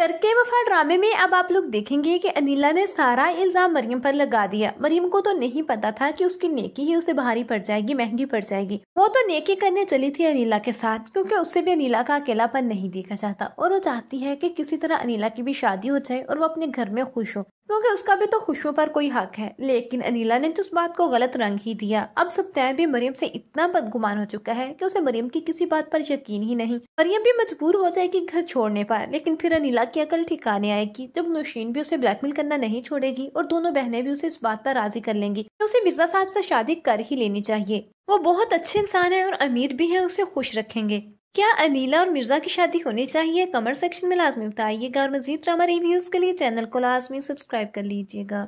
तरके वफा ड्रामे में अब आप लोग देखेंगे कि अनिला ने सारा इल्ज़ाम मरियम पर लगा दिया मरियम को तो नहीं पता था कि उसकी नेकी ही उसे भारी पड़ जाएगी महंगी पड़ जाएगी वो तो नेकी करने चली थी अनिला के साथ क्योंकि उससे भी अनिला का अकेलापन नहीं देखा जाता और वो चाहती है कि किसी तरह अनिला की भी शादी हो जाए और वो अपने घर में खुश हो क्योंकि उसका भी तो खुशियों पर कोई हक है लेकिन अनिला ने तो उस बात को गलत रंग ही दिया अब तय भी मरियम से इतना बदगुमान हो चुका है कि उसे मरियम की किसी बात पर यकीन ही नहीं मरियम भी मजबूर हो जाएगी घर छोड़ने पर लेकिन फिर अनिला की अकल ठिकाने आएगी जब नौशीन भी उसे ब्लैकमेल करना नहीं छोड़ेगी और दोनों बहनें भी उसे इस बात पर राजी कर लेंगी तो उसे मिर्जा साहब से शादी कर ही लेनी चाहिए वो बहुत अच्छे इंसान है और अमीर भी है उसे खुश रखेंगे क्या अनीला और मिर्ज़ा की शादी होनी चाहिए कमेंट सेक्शन में लाजमी बताइएगा और मजीद ड्रामा रिव्यूज़ के लिए चैनल को लाजमी सब्सक्राइब कर लीजिएगा